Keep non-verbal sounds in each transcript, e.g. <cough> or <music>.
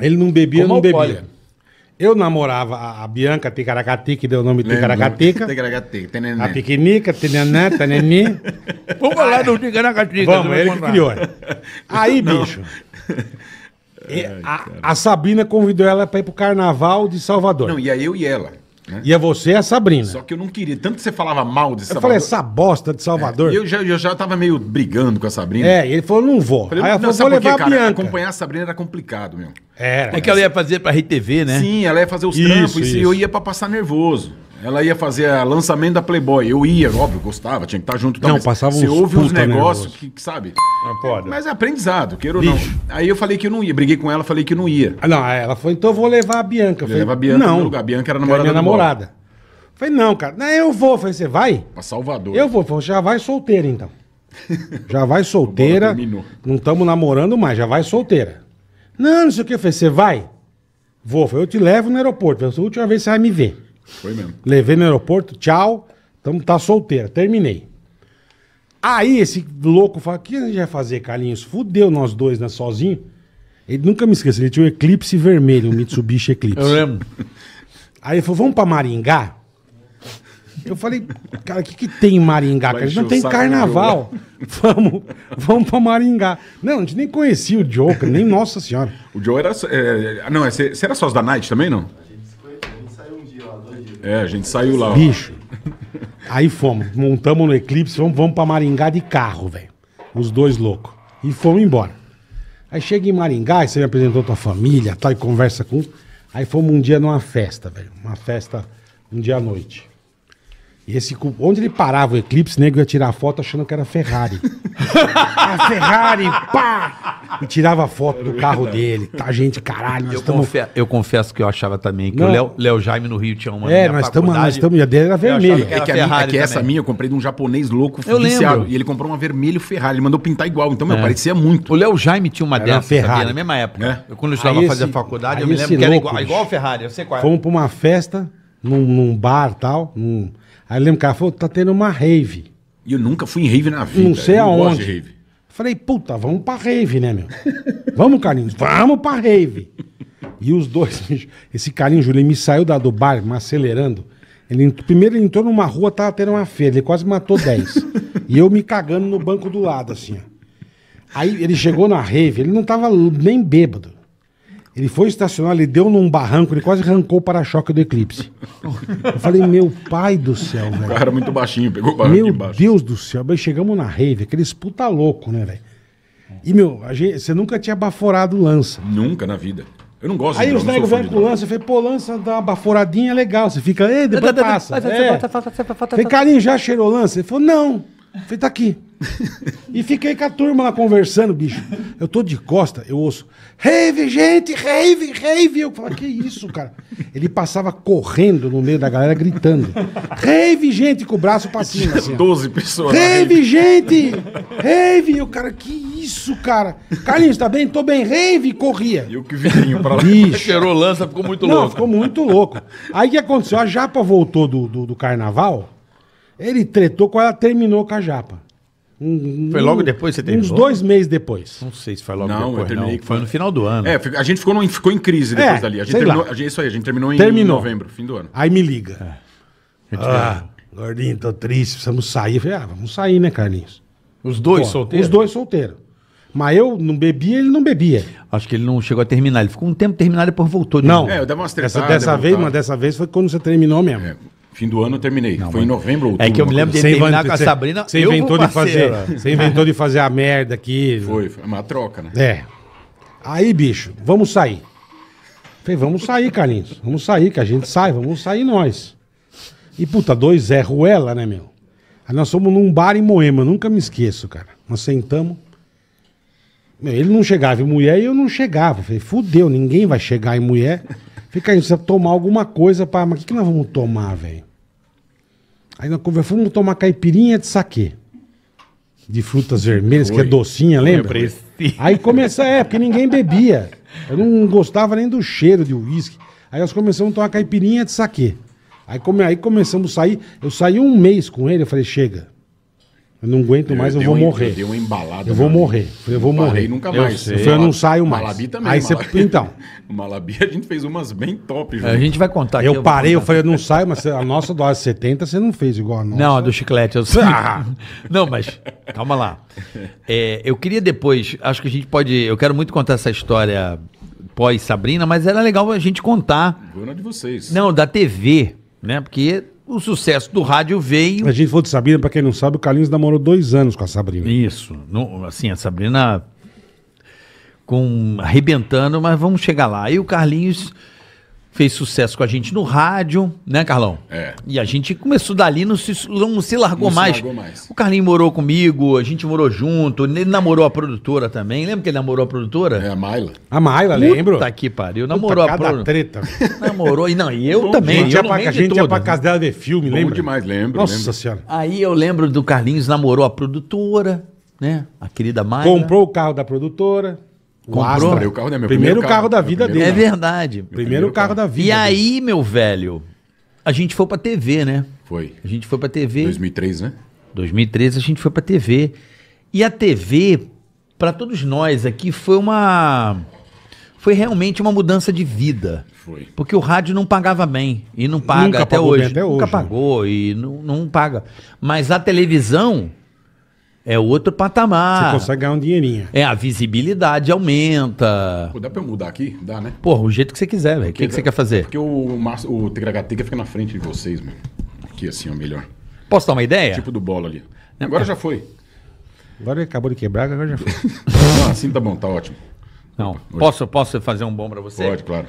Ele não bebia, Como não bebia. Alcoólico. Eu namorava a, a Bianca Ticaracati, que deu o nome Ticaracatica. Ticaracatica, A Piquenica, Tenené, Tenemi. Vamos falar do Ticaracatica. Vamos, ele que criou. Aí, não. bicho. Ai, <laughs> a, a, Sabina convidou ela para ir pro carnaval de Salvador. Não, ia eu e ela. Né? E é você e a Sabrina. Só que eu não queria. Tanto que você falava mal de eu Salvador. Eu falei, essa bosta de Salvador. É, eu, já, eu já tava meio brigando com a Sabrina. É, ele falou, não vou. Falei, Aí eu não, falei, vou levar a Bianca. Acompanhar a Sabrina era complicado, meu. Era. É que ela ia fazer pra RTV, né? Sim, ela ia fazer os isso, trampos isso. e eu ia pra passar nervoso. Ela ia fazer o lançamento da Playboy. Eu ia, óbvio, gostava, tinha que estar junto. Não, passava uns Você ouve uns negócios que, que, sabe? Não pode. Mas é aprendizado, queira ou não. Aí eu falei que eu não ia. Briguei com ela, falei que não ia. Ah, não, é, ela falou, então eu vou levar a Bianca. Eu falei, levar a Bianca não, no lugar. A Bianca era a namorada. É minha namorada. Bola. Falei, não, cara. Não, eu vou. Falei, você vai? Pra Salvador. Eu vou. Falei, já vai solteira, então. <laughs> Já vai solteira. não estamos namorando mais, já vai solteira. Não, não sei o que. Eu falei, você vai? Vou. Falei, eu te levo no aeroporto. Falei, a última vez você vai me ver. Foi mesmo. Levei no aeroporto, tchau. Tamo, então tá solteira, terminei. Aí esse louco fala: o que a gente vai fazer, Carlinhos? Fudeu nós dois, né, sozinho. Ele nunca me esqueceu, ele tinha um eclipse vermelho, um Mitsubishi <laughs> Eclipse. Eu lembro. Aí ele falou: vamos pra Maringá? Eu falei, cara, o que, que tem em Maringá? Cara? Não tem carnaval. <laughs> Vamos, vamos pra Maringá. Não, a gente nem conhecia o Joe, nem Nossa Senhora. O Joe era. É, é não, é, você era sócio da Night também, não? É, a gente saiu lá. Bicho. Aí fomos, montamos no Eclipse, vamos, vamos pra Maringá de carro, velho. Os dois loucos. E fomos embora. Aí chega em Maringá, e você me apresentou tua família, tal, e conversa com. Aí fomos um dia numa festa, velho. Uma festa um dia à noite. E esse, onde ele parava o eclipse, o nego ia tirar foto achando que era Ferrari. <laughs> a Ferrari, pá! E tirava foto do carro dele. Tá, gente, caralho. Eu, tamo... confe... eu confesso que eu achava também que Não. o Léo, Jaime no Rio tinha uma. É, nós estamos. Nós estamos. A dele era vermelha. É que, a minha, é que essa minha eu comprei de um japonês louco, eu Lembro. E ele comprou uma vermelho Ferrari. Ele mandou pintar igual. Então, meu, é. parecia muito. O Léo Jaime tinha uma dessa, Ferrari. Sabia? Na mesma época. É. Eu, quando eu estava fazer faculdade, eu me lembro que era igual, igual a Ferrari. Eu sei qual era. É. Fomos pra uma festa num, num bar tal. Num... Aí lembro que ela falou, tá tendo uma rave. E eu nunca fui em rave na vida. Não sei eu aonde. Não rave. Falei, puta, vamos pra rave, né, meu? <laughs> vamos, Carlinhos, vamos pra rave. E os dois, <laughs> esse Carlinhos Júlio, me saiu da, do bar, me acelerando. Ele, primeiro ele entrou numa rua, tava tendo uma feira, ele quase matou 10. e eu me cagando no banco do lado, assim, ó. Aí ele chegou na rave, ele não tava nem bêbado. Ele foi estacionar, ele deu num barranco, ele quase arrancou o para-choque do Eclipse. Eu falei, meu pai do céu, velho. O cara era muito baixinho, pegou o barranco Meu embaixo. Deus do céu. Bem, chegamos na rave, aqueles puta louco, né, velho? E, meu, gente, você nunca tinha baforado lança. Nunca na vida. Eu não gosto Aí os negros vêm com lança, eu falei, pô, lança dá uma baforadinha legal. Você fica, ei, depois passa. É. Falei, carinho, já cheirou lança? Ele falou, não. falei, tá aqui. <laughs> e fiquei com a turma lá conversando, bicho. Eu tô de costa, eu ouço. Rave, gente, rave, rave. Eu falo, que isso, cara? Ele passava correndo no meio da galera, gritando. Rave, gente, com o braço pra cima. Assim, 12 pessoas. Rave, gente! Rave! o cara, que isso, cara? Carlinhos, tá bem? Tô bem, rave! Corria. E o que virinho pra lá. Bicho. <laughs> Cheirou lança, ficou muito louco. Não, ficou muito louco. Aí o que aconteceu? A japa voltou do, do, do carnaval, ele tretou com ela, terminou com a japa foi logo depois que você terminou? Uns dois meses depois. Não sei se foi logo não, depois. Eu terminei, não, foi no final do ano. É, a gente ficou, no, ficou em crise depois é, dali. A gente terminou, a gente, isso aí, a gente terminou, terminou, em novembro, fim do ano. Aí me liga. É. Ah, gordinho, tô triste, precisamos sair. Eu falei, ah, vamos sair, né, Carlinhos? Os dois solteiros? Os dois solteiros. Mas eu não bebia, ele não bebia. Acho que ele não chegou a terminar. Ele ficou um tempo terminado e depois voltou. De não. É, eu dei umas tretadas, Essa, dessa, vez, mas dessa vez foi quando você terminou mesmo. É. Fim do ano eu terminei. Não, Foi em novembro ou outubro. É que eu me lembro de você assim. terminar com a Sabrina. Você inventou de fazer. Você inventou de fazer a merda aqui. Foi, foi uma troca, né? É. Aí, bicho, vamos sair. Falei, vamos sair, Carlinhos. Vamos sair, que a gente sai, vamos sair nós. E puta, dois é Ruela, né, meu? Aí nós fomos num bar em Moema, nunca me esqueço, cara. Nós sentamos. Meu, ele não chegava em mulher e eu não chegava. Falei, fudeu, ninguém vai chegar em mulher. Fica aí, precisa tomar alguma coisa para. Mas o que, que nós vamos tomar, velho? Aí nós conversamos, vamos tomar caipirinha de saquê. De frutas vermelhas, Oi. que é docinha, lembra? Aí começa, é, porque ninguém bebia. Eu não gostava nem do cheiro de uísque. Aí nós começamos a tomar caipirinha de saquê. Aí, come, aí começamos a sair. Eu saí um mês com ele, eu falei, chega. Eu não aguento mais, eu, vou um, morrer. Eu uma Eu vou morrer. Eu vou morrer. nunca mais. Eu, eu, eu não saio mais. Malabi também. Aí Malabi. Você, então. <laughs> Malabi a gente fez umas bem top. É, a gente vai contar Eu, parei, eu falei, eu não saio, mas a nossa dose 70 você não fez igual a nossa. Não, a do chiclete. Eu... Ah. <laughs> não, mas calma lá. É, eu queria depois, acho que a gente pode. Eu quero muito contar essa história pós Sabrina, mas era legal a gente contar. Gona de vocês. Não, da TV, né? Porque o sucesso do rádio veio. A gente falou de Sabrina, para quem não sabe, o Carlinhos namorou dois anos com a Sabrina. Isso. Não, assim, a Sabrina com arrebentando, mas vamos chegar lá. E o Carlinhos fez sucesso com a gente no rádio, né, Carlão? É. E a gente começou dali, não se, não se, largou, não mais. se largou mais. O Carlinho morou comigo, a gente morou junto, ele namorou a produtora também. Lembra que ele namorou a produtora? É, a Maila. A Maila, Puta lembro. Tá aqui, pariu. Namorou Puta, a produtora. treta. <laughs> Namorou, e não, e eu <laughs> Bom, também. Gente, eu pra, a gente todo. ia pra casa dela ver filme, lembro. demais, lembro. Nossa lembro. Senhora. Aí eu lembro do Carlinhos namorou a produtora, né? A querida Maila. Comprou o carro da produtora. O Astra, carro, né? Meu primeiro, primeiro carro, carro, da vida dele. É verdade. Primeiro, primeiro carro. carro da vida. E aí, meu velho, a gente foi pra TV, né? Foi. A gente foi pra TV. 2003, né? 2013 a gente foi pra TV. E a TV, para todos nós aqui, foi uma. Foi realmente uma mudança de vida. Foi. Porque o rádio não pagava bem. E não paga Nunca até, hoje. até hoje. Nunca pagou e não, não paga. Mas a televisão é outro patamar. Você consegue ganhar um dinheirinho. É, a visibilidade aumenta. Pô, dá pra eu mudar aqui? Dá, né? Pô, o jeito que você quiser, velho. O que, que você quer fazer? Porque o, Márcio, o THT fica na frente de vocês, mano. Aqui assim, o melhor. Posso dar uma ideia? Tipo do bolo ali. Agora é. já foi. Agora acabou de quebrar, agora já foi. <laughs> Não, assim tá bom, tá ótimo. Não. Posso, posso fazer um bom pra você? Pode, claro.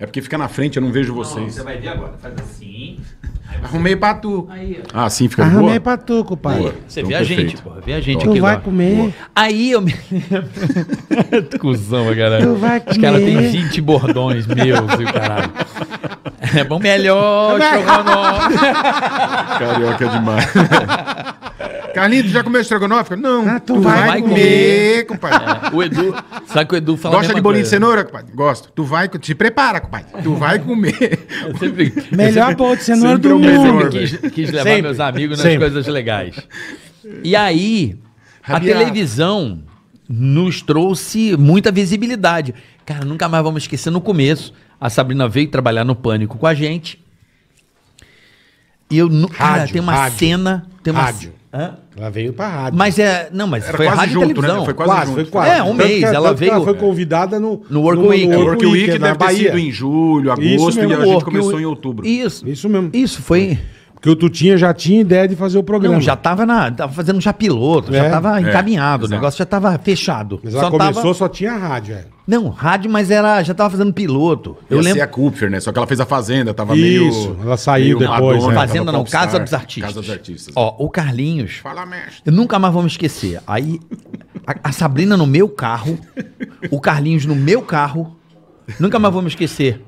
É porque fica na frente, eu não vejo vocês. Não, você vai ver agora. Faz assim. Você... Arrumei pra tu. Aí, ah, sim, fica Arrumei boa? Arrumei pra tu, compadre. Você então, vê perfeito. a gente, porra. Vê a gente tu aqui. Tu vai lá. comer. Aí eu me lembro. <laughs> Cusão, caralho. Tu vai comer. Os caras têm 20 bordões meus e caralho. É bom melhor, Carioca é demais. <laughs> Carlinhos, já comeu estrogonofe? Não. Ah, tu, vai, vai comer, comer compadre. É. O Edu, sabe que o Edu fala Gosta de bolinho de cenoura, compadre? Gosto. Tu vai, te prepara, compadre. Tu vai comer. sempre, <laughs> Melhor bolinho de cenoura do mundo. Eu quis, quis levar sempre. meus amigos nas coisas legais. E aí, a televisão nos trouxe muita visibilidade. Cara, nunca mais vamos esquecer no começo. A Sabrina veio trabalhar no Pânico com a gente. E eu. Rádio, cara, tem uma rádio, cena. Tem uma, rádio. Hã? Ela veio pra rádio. Mas é. Não, mas Era foi quase rádio junto, e né? televisão. Né? Foi quase, quase junto. Foi quase. É, um mês. ela veio. Ela foi convidada no. No Work no, Week. No, Work Week, Week deve Bahia. ter sido em julho, agosto, e a gente começou em outubro. Isso. Isso mesmo. Isso foi. Porque o Tutinha já tinha ideia de fazer o programa. Não, já estava na, tava fazendo já piloto, é, já estava é. encaminhado, é, o negócio já estava fechado. Mas ela só começou, tava... só tinha rádio, é. Não, rádio, mas ela já estava fazendo piloto. Eu Ia lembro. Ser a Kupfer, né? Só que ela fez a Fazenda, tava Isso, meio. Isso, ela saiu meio depois. Madonna, né? Fazenda não, Popstar, Casa dos Artistas. Casa dos Artistas. Ó, o Carlinhos. Fala, mestre. Nunca mais vamos esquecer. Aí, a, a Sabrina no meu carro, o Carlinhos no meu carro. Nunca mais vamos esquecer.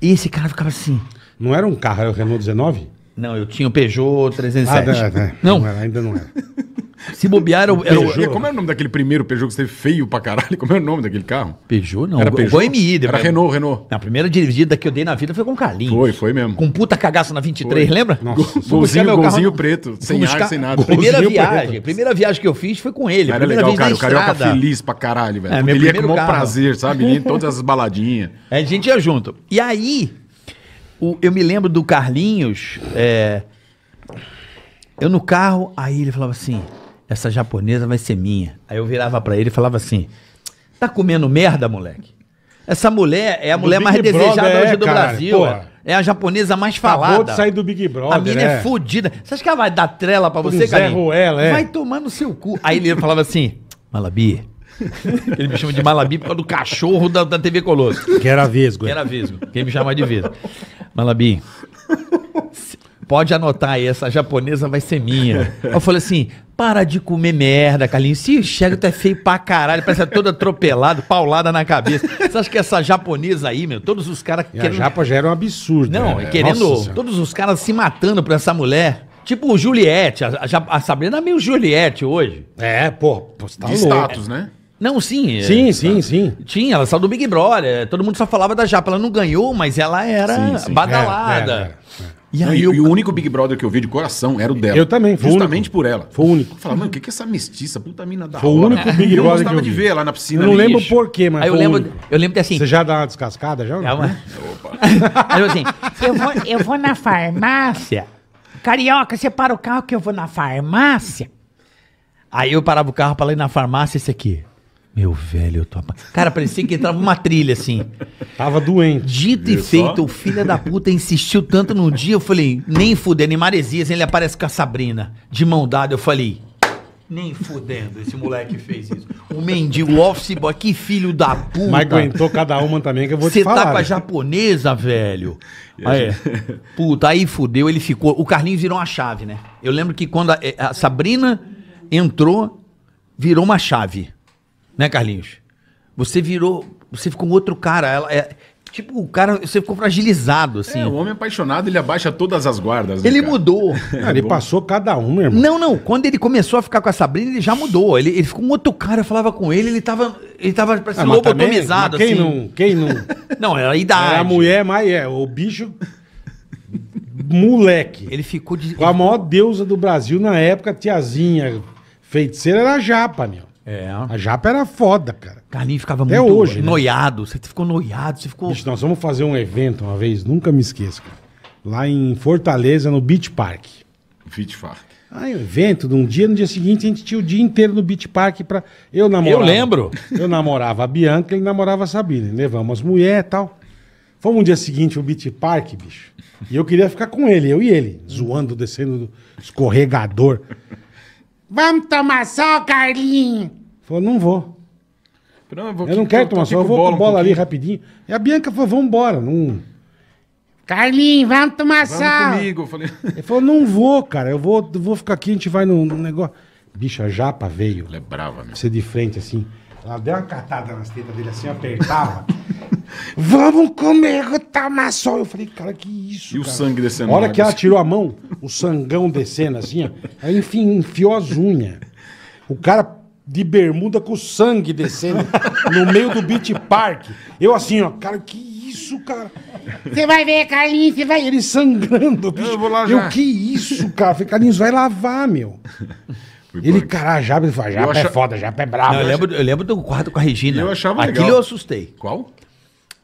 E esse cara ficava assim. Não era um carro, era o Renault 19? Não, eu tinha o Peugeot 307. Ah, não, não. não era, ainda não era. Se bobear, era o. Era Como era o nome daquele primeiro Peugeot que você é feio pra caralho? Como era o nome daquele carro? Peugeot não. Era Peugeot. depois... Era é- Renault, Renault. A primeira dirigida que eu dei na vida foi com o Carlinhos. Foi, foi mesmo. Com puta cagaça na 23, foi. lembra? Nossa. Golzinho, meu golzinho carro... preto, sem buscar... ar, sem nada. Primeira golzinho viagem. Preto. Primeira viagem que eu fiz foi com ele. Era legal, cara. O Carioca feliz pra caralho, velho. É, ele ia com o maior prazer, sabe? em todas as <laughs> baladinhas. A gente ia junto. E aí, o, eu me lembro do Carlinhos. É, eu no carro, aí ele falava assim: essa japonesa vai ser minha. Aí eu virava para ele e falava assim: tá comendo merda, moleque? Essa mulher é a do mulher Big mais desejada é, hoje do cara, Brasil. É, é a japonesa mais falada. Acabou de sair do Big Brother. A mina é, é fodida. Você acha que ela vai dar trela pra Pro você, cara? É. Vai tomar no seu cu. Aí ele falava assim: Malabi, ele me chama de Malabi por causa do cachorro da, da TV Colosso. Que era vesgo. É. Que era vesgo. Quem me chama de vesgo. Malabi, pode anotar aí, essa japonesa vai ser minha. Eu falei assim, para de comer merda, Carlinhos. Se enxerga, tu é feio pra caralho, parece é todo atropelado, paulada na cabeça. Você acha que essa japonesa aí, meu, todos os caras... Querendo... A japa já era um absurdo. Não, né? querendo... Nossa, todos os caras se matando por essa mulher. Tipo o Juliette, a, a, a Sabrina é meio Juliette hoje. É, pô, você tá De louco. status, né? Não, sim. Sim, é, sim, tá. sim. Tinha, ela saiu do Big Brother. É, todo mundo só falava da Japa. Ela não ganhou, mas ela era sim, sim. badalada. É, e, aí, e, eu... e, o único Big Brother que eu vi de coração era o dela. Eu também, foi Justamente por ela. Foi o único. Eu falava, mano, o que, que é essa mestiça? Puta mina da Foi o único né? Big Brother. Eu gostava que eu vi. de ver lá na piscina. Eu não lembro porquê por quê, mas. Aí eu lembro, único. eu lembro de assim. Você já dá uma descascada já? É uma... Opa. aí <laughs> eu assim, eu vou, eu vou na farmácia. Carioca, você para o carro que eu vou na farmácia. Aí eu parava o carro pra ir na farmácia esse aqui. Meu velho, eu tô Cara, parecia que entrava uma trilha assim. Tava doente. Dito Viu e feito, só? o filho da puta insistiu tanto no dia, eu falei, nem fudendo, em Maresias ele aparece com a Sabrina, de mão dada, eu falei, nem fudendo esse moleque fez isso. O mendigo, o office boy, que filho da puta. Mas aguentou cada uma também que eu vou Cê te tá falar. Você tá com a japonesa, velho. Aí, <laughs> puta, aí fudeu, ele ficou. O Carlinhos virou uma chave, né? Eu lembro que quando a, eh, a Sabrina entrou, virou uma chave. Né, Carlinhos? Você virou. Você ficou um outro cara. Ela, é, tipo, o cara. Você ficou fragilizado, assim. É, o homem apaixonado, ele abaixa todas as guardas. Né, ele cara? mudou. <laughs> ele passou cada meu irmão. Não, não. Quando ele começou a ficar com a Sabrina, ele já mudou. Ele, ele ficou um outro cara. Eu falava com ele, ele tava. Ele tava parecendo ah, lobotomizado, assim. Quem não? Quem não? <laughs> não, era é a idade. Era é a mulher, mas é. O bicho moleque. Ele ficou de... Com a maior deusa do Brasil na época, tiazinha feiticeira, era a japa, meu. É. A japa era foda, cara. Carlinhos ficava Até muito hoje, né? noiado. Né? Você ficou noiado, você ficou. Bicho, nós vamos fazer um evento uma vez, nunca me esqueço, cara. Lá em Fortaleza, no Beach Park. Beach Park. Ah, é evento de um dia, no dia seguinte a gente tinha o dia inteiro no Beach Park pra. Eu namorava. Eu lembro. Eu namorava a Bianca, ele namorava a Sabine. Levamos as mulheres e tal. Fomos um dia seguinte pro Beach Park, bicho. E eu queria ficar com ele, eu e ele, zoando, descendo do escorregador. Vamos tomar sol, Carlinhos! Falou, não vou. Não, eu, vou eu não quero tomar sol, eu vou com bola, um ali rapidinho. E a Bianca falou, vamos embora. Não... Carlinhos, vamos tomar vamos sol. comigo. Falei... Ele falou, não vou, cara. Eu vou, vou ficar aqui, a gente vai no, no negócio. Bicha, japa veio. Ela é brava, meu. Você de frente, assim. Ela deu uma catada nas tetas dele, assim, apertava. <laughs> Vamos comigo tomar sol. Eu falei, cara, que isso. E cara? o sangue descendo. A hora que ela tirou a mão, o sangão descendo assim, ó. Aí enfim, enfiou as unhas. O cara de bermuda com sangue descendo <laughs> no meio do beach park. Eu assim, ó, cara, que isso, cara? Você vai ver, Carlinhos, você vai. Ele sangrando, bicho. Eu vou lá já. Eu, que isso, cara? Falei, Carlinhos, vai lavar, meu. ele, cara, Japa, ele fala, achava... é foda, já é brabo. Não, eu, lembro, eu lembro do quarto com a Regina. Eu achava Aquilo legal. eu assustei. Qual?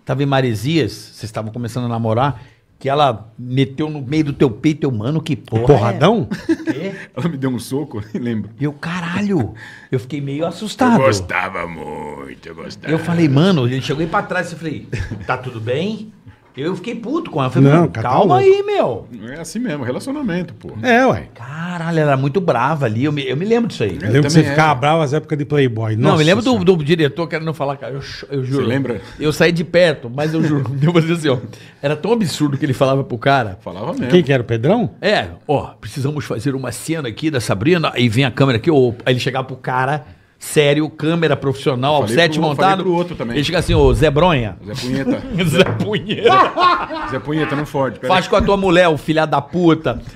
Tava em Maresias, vocês estavam começando a namorar que ela meteu no meio do teu peito, eu, mano, que porra. É Porradão? É? <laughs> Ela me deu um soco, nem <laughs> lembro. Eu, caralho. Eu fiquei meio assustado. Eu gostava muito, eu gostava. Eu falei, mano, chegou aí pra trás e falei, tá tudo bem? Eu fiquei puto com ela. falei, Não, cara, tá calma aí, meu. É assim mesmo, relacionamento, pô. É, ué. Caralho, ela era muito brava ali. Eu me, eu me lembro disso aí. Eu lembro que você também ficava brava às épocas de Playboy. Não, eu me lembro do, diretor do diretor querendo falar, cara. Eu, eu juro. Você lembra? Eu saí de perto, mas eu juro. eu vou dizer assim, ó. Era tão absurdo que ele falava pro cara. Falava mesmo. Quem que era o Pedrão? É, ó, precisamos fazer uma cena aqui da Sabrina. Aí vem a câmera aqui, ou aí ele chegava pro cara sério, câmera profissional, falei offset pro, montado. Falei pro outro também. Ele fica assim, ô Zé Bronha. Zé Punheta. <laughs> Zé Punheta. <laughs> Zé Punheta, não Ford. Faz aí. com a tua mulher, o filha da puta. <laughs>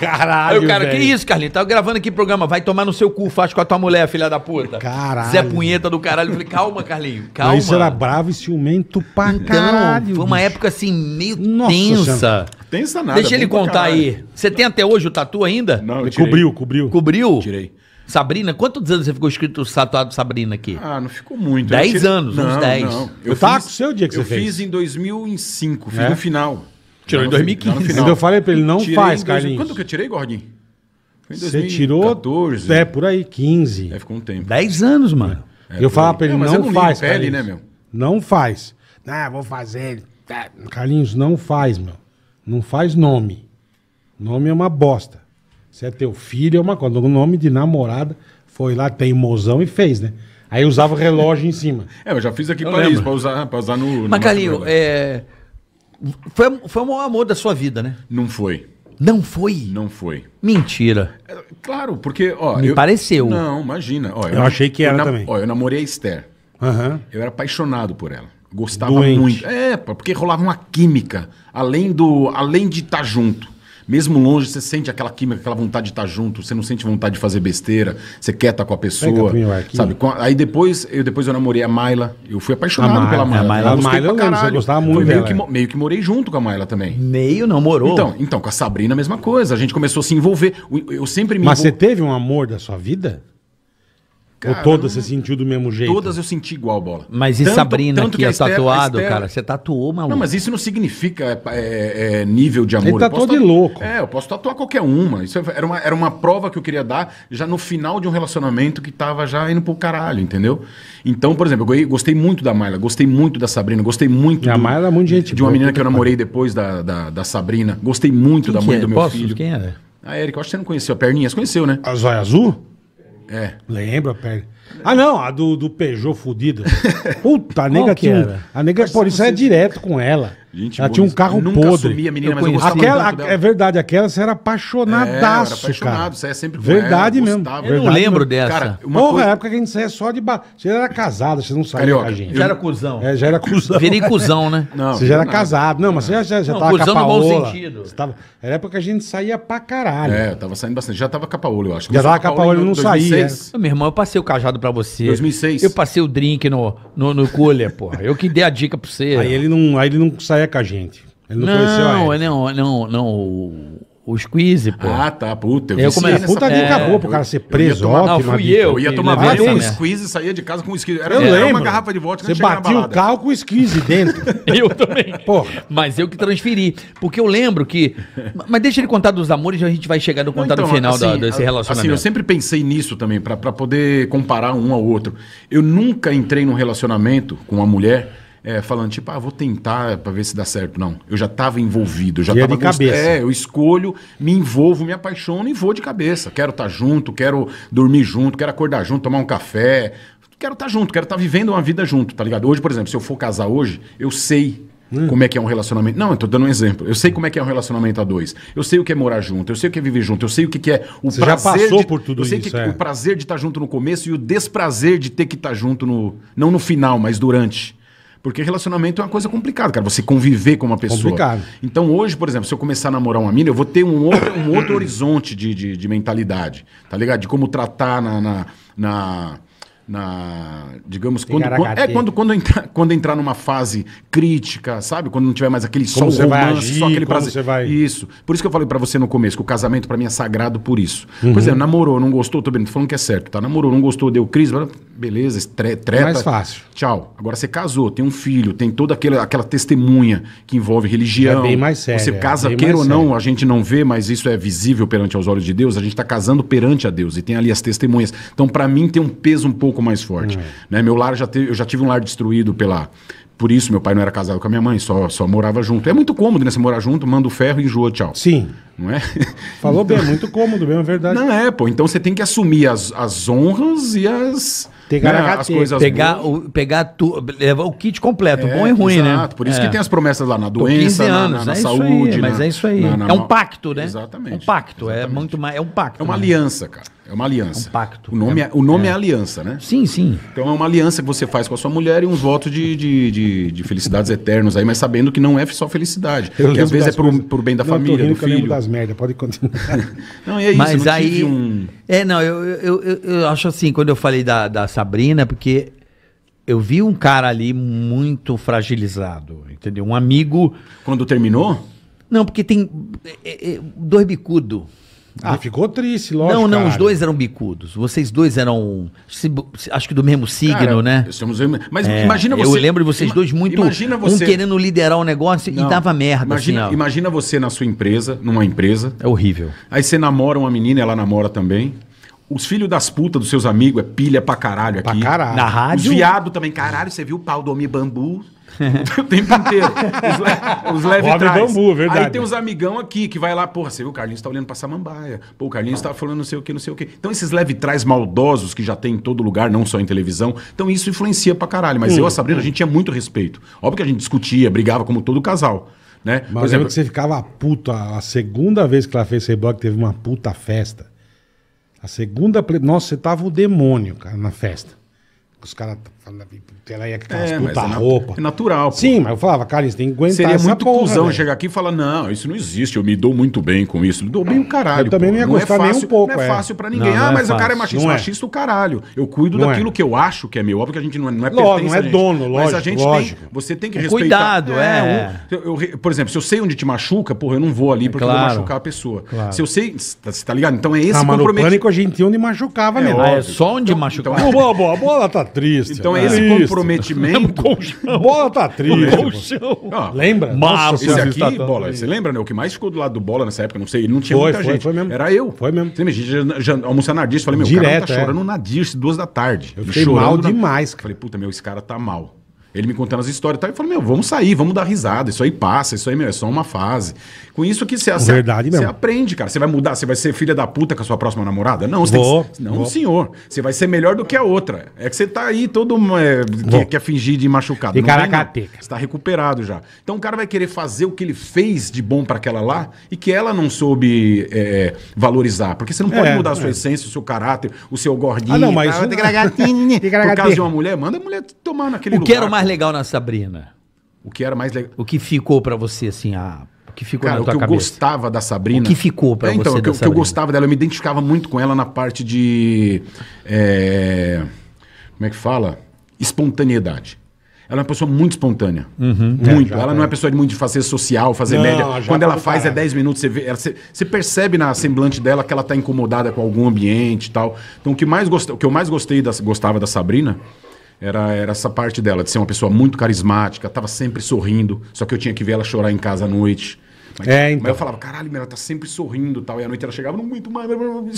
Caralho. Aí o cara, velho. que isso, Carlinhos? Tava tá gravando aqui programa, vai tomar no seu cu, faz com a tua mulher, filha da puta. Caralho. Zé Punheta do caralho. Eu falei, calma, Carlinhos, calma. Mas isso era bravo e ciumento pra então, caralho. Foi uma bicho. época assim, meio Nossa, tensa. Senhora. Tensa nada. Deixa ele contar aí. Você tem até hoje o tatu ainda? Não, eu tirei. Cobriu, cobriu. Cobriu? Tirei. Sabrina, quantos anos você ficou escrito tatuado Sabrina aqui? Ah, não ficou muito. Dez tirei... anos, não, uns dez. Não. Eu, eu tá fiz... com o seu dia que eu você fez. Eu fiz em 2005, fiz é? no final. Tirou em 2015. Quando eu falei pra ele, não Tirei faz, em Carlinhos. Quando que eu tirei, Gordinho? Foi em Você tirou. 14. É, por aí, 15. É, ficou um tempo. 10 anos, mano. É, eu falava pra ele, é, mas não faz, pele, né, Carlinhos. né, meu? Não faz. Ah, vou fazer. Ah, Carlinhos, não faz, meu. Não faz nome. Nome é uma bosta. Se é teu filho, é uma coisa. O nome de namorada foi lá, tem mozão e fez, né? Aí usava o relógio em cima. É, eu já fiz aqui Eu para isso, pra usar, pra usar no. Mas, Macalinho, é, foi, foi o maior amor da sua vida, né? Não foi. Não foi? Não foi. Mentira. É, claro, porque, ó. Me eu, pareceu. Não, imagina. Ó, eu, eu achei que era eu, também. Ó, eu namorei a Esther. Uhum. Eu era apaixonado por ela. Gostava Doente. muito. É, porque rolava uma química, além do, além de estar tá junto mesmo longe, você sente aquela química, aquela vontade de estar tá junto, você não sente vontade de fazer besteira, você quer estar tá com a pessoa. Sabe? Aí depois eu, depois eu namorei a Maila, eu fui apaixonado pela Maila. A Maila, eu, a Maila eu lembro, você gostava muito meio dela. que, meio que morei junto com a Maila também. Meio não morou? Então, então com a Sabrina a mesma coisa, a gente começou a se envolver. Eu, eu sempre me Mas envol... você teve um amor da sua vida? Ou todas você sentiu do mesmo jeito? Todas eu senti igual bola. Mas e tanto, Sabrina tanto que, que é tatuado, Esther... cara? Você tatuou, maluco. Não, mas isso não significa é, é, é, nível de amor. Ele tatuou de louco. É, eu posso tatuar qualquer uma. Isso é, era uma, era uma prova que eu queria dar já no final de um relacionamento que tava já indo pro caralho, entendeu? Então, por exemplo, eu gostei muito da Mayla, gostei muito da Sabrina, gostei muito... Do, a Mayla é muito gente De uma menina que eu namorei depois da, da, da Sabrina. Gostei muito Quem da mãe é? do meu posso? filho. Quem era? É? A Erika, acho que você não conheceu. A Perninha, você conheceu, né? A Zóia Azul? É. Lembro a Ah, não, a do, do Peugeot fudido. <laughs> Puta, a nega que tinha. era? A nega, Mas policial é direto com ela. Gente ela boa, tinha um carro nunca podre. Assumia, menina, eu mas conheço. eu É verdade, aquela você era apaixonadaço, é, eu era apaixonado, cara. é sempre Verdade ela, eu mesmo. Verdade. Eu não lembro dessa. Cara, uma Porra, coisa... É época que a gente saía só de... Ba... Você era casado, você não saía Carioca, com a gente. Já era cuzão. É, já era <laughs> cuzão. Virei cuzão, né? Não, você já era nada. casado. Não, mas você já, já, já não, tava cuzão com a Paola. no bom sentido. Você tava... Era época que a gente saía pra caralho. É, eu tava saindo bastante. Já tava com a eu acho. Já tava com a Paola, não saía. Meu irmão, eu passei o cajado pra você. 2006. Eu passei o drink no cooler, porra. Eu que dei a dica pra você. Aí ele não saiu com a gente. Ele não, não conheceu a Não, não, não. O, squeeze, pô. Ah, tá, puta. Eu, eu comecei. Puta dica é, boa pro cara ser preso, eu, Não, fui eu. Eu ia tomar vodka com squeeze e saía de casa com squeeze. Era, eu era lembro. uma garrafa de vodka. Você batia o carro com squeeze dentro. <laughs> eu também. Porra. Mas eu que transferi. Porque eu lembro que... Mas deixa ele contar dos amores e a gente vai chegar no contato então, final assim, da, desse assim, relacionamento. Assim, eu sempre pensei nisso também, para poder comparar um ao outro. Eu nunca entrei num relacionamento com uma mulher é, falando, tipo, ah, vou tentar para ver se dá certo. Não, eu já estava envolvido, eu já estava de cabeça. É, eu escolho, me envolvo, me apaixono e vou de cabeça. Quero estar tá junto, quero dormir junto, quero acordar junto, tomar um café. Quero estar tá junto, quero estar tá vivendo uma vida junto, tá ligado? Hoje, por exemplo, se eu for casar hoje, eu sei Hum. Como é que é um relacionamento? Não, eu tô dando um exemplo. Eu sei como é que é um relacionamento a dois. Eu sei o que é morar junto, eu sei o que é viver junto, eu sei o que é o Você prazer. Já passou de... por tudo eu sei isso, que é. o prazer de estar tá junto no começo e o desprazer de ter que estar tá junto no. Não no final, mas durante. Porque relacionamento é uma coisa complicada, cara. Você conviver com uma pessoa. Complicado. Então, hoje, por exemplo, se eu começar a namorar uma mina, eu vou ter um outro, um outro horizonte de, de, de mentalidade, tá ligado? De como tratar na, na, na na digamos é, quando, quando é quando quando entrar, quando entrar numa fase crítica sabe quando não tiver mais aquele como só romance agir, só aquele prazer vai... isso por isso que eu falei para você no começo que o casamento para mim é sagrado por isso uhum. por exemplo é, namorou não gostou tô bem tô falando que é certo tá namorou não gostou deu crise beleza tre, treta é mais fácil tchau agora você casou tem um filho tem toda aquela aquela testemunha que envolve religião é bem mais sério, você casa é queira ou sério. não a gente não vê mas isso é visível perante aos olhos de Deus a gente está casando perante a Deus e tem ali as testemunhas então para mim tem um peso um pouco pouco mais forte. Hum. Né? Meu lar já teve, eu já tive um lar destruído pela. Por isso, meu pai não era casado com a minha mãe, só, só morava junto. É muito cômodo, né? Você morar junto, manda o ferro e enjoa, tchau. Sim. Não é? <laughs> Falou então... bem, é muito cômodo mesmo, é verdade. Não é, pô. Então você tem que assumir as, as honras e as. Pegar né, as coisas pegar boas. o pegar tu, levar o kit completo, é, bom e ruim, exato. né? Exato, por isso é. que tem as promessas lá na doença, anos, na, na, na é saúde, aí, na, mas é isso aí. é um pacto, né? Exatamente. Um pacto, exatamente. é muito mais, é um pacto. É uma né? aliança, cara. É uma aliança. É um pacto. O nome, é, é o nome é. é. aliança, né? Sim, sim. Então é uma aliança que você faz com a sua mulher e uns votos de, de, de, de felicidades eternos aí, mas sabendo que não é só felicidade. Eu que às vezes é por por bem da não, família, rindo, do filho. Eu das merda, pode continuar. <laughs> não, é isso. Mas aí... Um... É, não, eu, eu, eu, eu, acho assim, quando eu falei da, da Sabrina, é porque eu vi um cara ali muito fragilizado, entendeu? Um amigo... Quando terminou? Não, porque tem... É, é, é dois bicudo. Ah, ficou triste, lógico. Não, não, os dois eram bicudos. Vocês dois eram. Acho que do mesmo signo, cara, né? Somos, mas é, imagina você. Eu lembro de vocês dois muito. Imagina você, um querendo liderar o um negócio não, e dava merda. Assim, imagina, assim, imagina você na sua empresa, numa empresa. É horrível. Aí você namora uma menina, ela namora também. Os filhos das putas dos seus amigos é pilha pra caralho aqui. Pra caralho. Na rádio. Os viado também, caralho, você viu o pau do homem bambu? <laughs> o tempo inteiro. Os, le os leve trás. bambu, verdade. Aí tem uns amigão aqui que vai lá, porra, você viu, o Carlinhos tá olhando pra Samambaia. Pô, o Carlinhos tá falando não sei o que, não sei o que. Então esses leve trás maldosos que já tem em todo lugar, não só em televisão. Então isso influencia pra caralho. Mas hum, eu e a Sabrina, a gente tinha muito respeito. Óbvio que a gente discutia, brigava como todo casal. Né? Mas Por exemplo, que você ficava puta. A segunda vez que ela fez Reebok, teve uma puta festa. A segunda. Nossa, você tava o demônio, cara, na festa. Os caras ela ia com aquelas é, puta tá é, é roupa. É natural. Pô. Sim, mas eu falava, cara, você tem que aguentar Seria muito porra, cuzão chegar aqui e falar, não, isso não existe, eu me dou muito bem com isso. Me dou bem o caralho. Eu também pô. não ia não é gostar é fácil, nem um pouco. Não é, é. fácil pra ninguém. Não, não ah, mas o cara é machista. Não machista o caralho. Eu cuido daquilo que eu acho que é meu. Óbvio que a gente não é, não é lógico, não é dono, lógico. Mas a gente lógico. tem, você tem que respeitar. Cuidado, é. eu, eu, por exemplo, se eu sei onde te machuca, porra, eu não vou ali porque eu vou machucar a pessoa. Se eu sei, você tá, tá ligado? Então é esse tá, comprometimento. Ah, no pânico a gente onde machucava melhor É ah, só onde então, machucava. Boa, boa, a bola tá triste. Então esse comprometimento. <laughs> É bola tá triste. Colchão. Lembra? Mas esse aqui, bola, você lembra, né? O que mais ficou do lado do bola nessa época, não sei, não tinha foi, muita foi, gente. Foi mesmo. Era eu. Foi mesmo. Você imagina, já, já, almoçar falei, meu, Direto, cara tá chorando é. na Dirce, duas da tarde. Eu fiquei mal demais, cara. Falei, puta, meu, esse cara tá mal. Ele me contando as histórias e tal. Eu falei, meu, vamos sair, vamos dar risada. Isso aí passa, isso aí, meu, é só uma fase. Com isso que você, você, você aprende, cara. Você vai mudar, você vai ser filha da puta com a sua próxima namorada? Não, você vou, tem que, Não, vou. senhor. Você vai ser melhor do que a outra. É que você tá aí todo. Hum, é, quer, quer é fingir de machucado. de caracateca. Você tá recuperado já. Então o cara vai querer fazer o que ele fez de bom para aquela lá e que ela não soube é, é, valorizar. Porque você não pode é, mudar a sua é. essência, o seu caráter, o seu gordinho. Ah, não, mas. Tá, não... Por causa de uma mulher, manda a mulher tomar naquele o lugar. Que era uma mais legal na Sabrina? O que era mais legal? O que ficou pra você, assim, ah, o que ficou Cara, na o tua que eu gostava da Sabrina... O que ficou pra É, então, você então, o que, eu- gostava dela, eu me identificava muito com ela na parte de. é, como é que fala? Espontaneidade. Ela é uma pessoa muito espontânea. Uhum. Muito. É, ela não é tá. uma pessoa de muito de fazer social, fazer Não, média. Quando tá ela faz, é 10 minutos, você, vê, ela- você, você percebe na semblante dela que ela está incomodada com algum ambiente e tal. Então, o que, mais gost, o que eu mais gostei da- gostava da Sabrina era, era essa parte dela, de ser uma pessoa muito carismática, estava sempre sorrindo, só que eu tinha que ver ela chorar em casa à noite. Mas, é, então. mas eu então. falava, caralho, ela tá sempre sorrindo tal. E à noite ela chegava, não muito mais,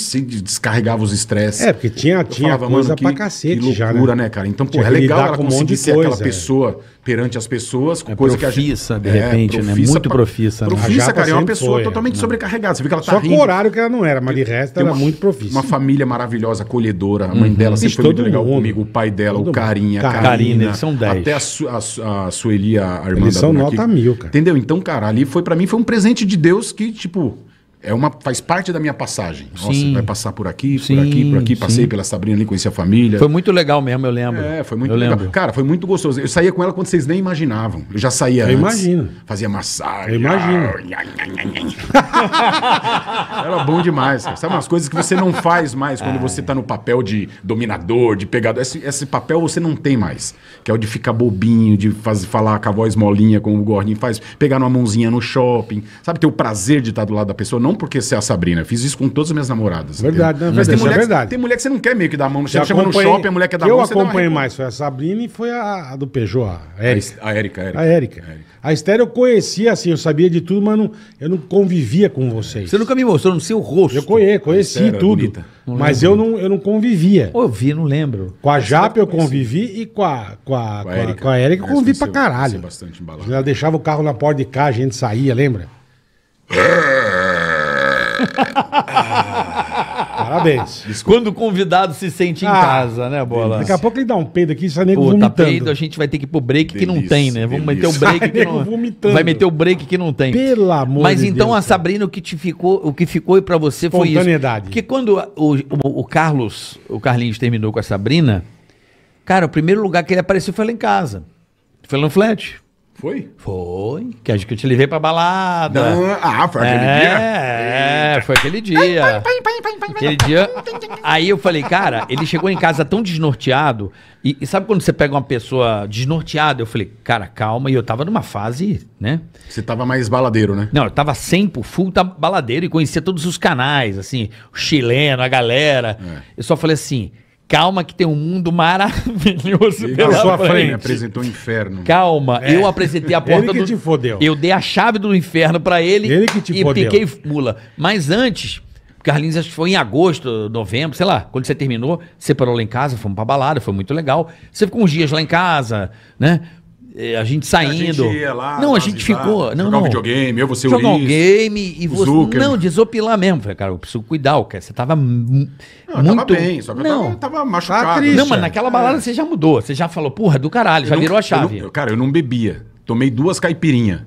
se descarregava os estresses. É, porque tinha, tinha falava, coisa que, pra cacete que loucura, já, né? né? cara? Então, pô, é legal ela conseguir um ser coisa, aquela pessoa é. perante as pessoas, com é coisa profissa, que a gente... de é, repente, é, profissa, né? Muito profissa. Né? Profissa, cara, é uma pessoa foi, totalmente né? sobrecarregada. Você vê que ela tá Só rindo. Só horário que ela não era, mas de resto ela era muito profissa. Uma família maravilhosa, acolhedora. A mãe uhum. dela sempre foi muito legal comigo. O pai dela, o Carinha, a carina, eles são 10. Até a Sueli, a irmã dela. Eles são nota mil, cara. Entendeu? Então, cara, ali foi pra mim foi um presente de Deus que, tipo, é uma faz parte da minha passagem. Nossa, sim. vai passar por aqui, sim, por aqui, por aqui. Passei sim. pela Sabrina ali, conheci a família. Foi muito legal mesmo, eu lembro. É, foi muito eu legal. Lembro. Cara, foi muito gostoso. Eu saía com ela quando vocês nem imaginavam. Eu já saía eu antes. imagino. Fazia massagem. Eu imagino. <laughs> Era bom demais. Cara. Sabe umas coisas que você não faz mais quando Ai. É. você está no papel de dominador, de pegador. Esse, esse, papel você não tem mais. Que é o de ficar bobinho, de fazer falar com a voz molinha, como o Gordinho faz. Pegar uma mãozinha no shopping. Sabe, ter o prazer de estar do lado da pessoa. Não não porque você é a Sabrina. fiz isso com todas as minhas namoradas. Verdade, não, é Mas verdade, tem é mulher, é verdade. Que, tem mulher que você não quer meio que dar a mão. Você chama no shopping, a mulher quer dar a mão. Eu acompanhei mais, foi a Sabrina e foi a, a do Peugeot, a Érica. A Érica, a Érica. A Estéreo eu conhecia, assim, eu sabia de tudo, mas não, eu não convivia com vocês. Você nunca me mostrou no seu rosto. Eu conheci, conheci tudo. mas eu não, eu não convivia. Eu vi, não lembro. Com a Japa eu convivi e com a, com a, com a, Érica. Com a Érica eu convivi pra caralho. Ela deixava o carro na porta de cá, a gente saía, lembra? <laughs> <laughs> Parabéns. Desculpa. Quando o convidado se sente em Ah, casa, né, Bola? Daqui a pouco ele dá um peido aqui e sai nego tá vomitando. peido, a gente vai ter que ir pro break que não tem, né? Vamos meter o break que Nego não... vomitando. Vai meter o break que não tem. Pelo amor Mas então Deus, a Sabrina, o que te ficou, o que ficou pra você foi isso. Espontaneidade. Porque quando o, o- o Carlos, o Carlinhos terminou com a Sabrina, cara, o primeiro lugar que ele apareceu foi lá em casa. Foi lá no flat. Foi? Foi. Que acho que eu te levei pra balada. Não, ah, foi aquele é, dia? É, foi aquele dia. aquele dia. Aí eu falei, cara, ele chegou em casa tão desnorteado. E, e, sabe quando você pega uma pessoa desnorteada? Eu falei, cara, calma. E eu tava numa fase, né? Você tava mais baladeiro, né? Não, eu tava sempre full tá baladeiro e conhecia todos os canais, assim, o chileno, a galera. É. Eu só falei assim. Calma que tem um mundo maravilhoso Ele pela sua frente. frente. apresentou o inferno. Calma, é. eu apresentei a porta ele que do... te fodeu. Eu dei a chave do inferno para ele. Ele que te e fodeu. E piquei mula. Mas antes, Carlinhos, acho que foi em agosto, novembro, sei lá, quando você terminou, você parou lá em casa, fomos pra balada, foi muito legal. Você ficou uns dias lá em casa, né? É, a gente saindo. A gente ia lá, não, a gente ficou. Não, jogar não. um videogame, eu, você, jogar Ulisses. um game e você. Zucker. Não, desopilar mesmo. Falei, cara, eu preciso cuidar, cara. Você tava não, muito. Tava bem, só que não. eu tava, tava tá machucado. Tá não, mas é. naquela balada você já mudou. Você já falou, porra, do caralho, eu já não, virou a chave. Eu não, cara, eu não bebia. Tomei duas caipirinhas.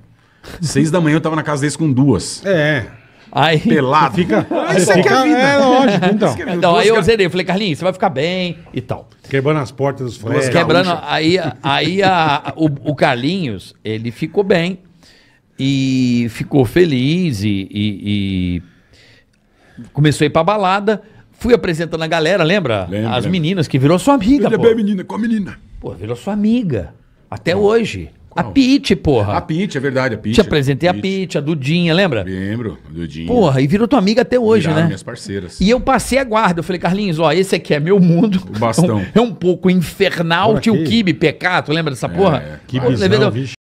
Seis da manhã eu tava na casa deles com duas. É. Aí... Pelado. Fica, aí fica, é, vida. é lógico, então. Então, aí eu zerei. Falei, Carlinhos, você vai ficar bem e tal. Quebrando as portas dos flares. Quebrando. Aí, aí a, o, o Carlinhos, ele ficou bem. E ficou feliz e, e, e... começou a ir pra balada. Fui apresentando a galera, lembra? Lembro, As meninas, que virou sua amiga. Ele é bem menina, com a menina. Pô, virou sua amiga. Até é. hoje. A Pete, porra. A Pete, é verdade, a Pete. Te apresentei a Pete, a Dudinha, lembra? Lembro, Dudinha. Porra, e virou tua amiga até hoje, Viraram né? minhas parceiras. E eu passei a guarda. Eu falei, Carlinhos, ó, esse aqui é meu mundo. O bastão. É <laughs> um, é um pouco infernal. Porra, Tinha o Kibe, Pecato, lembra dessa é, porra? É, é. Kibizão,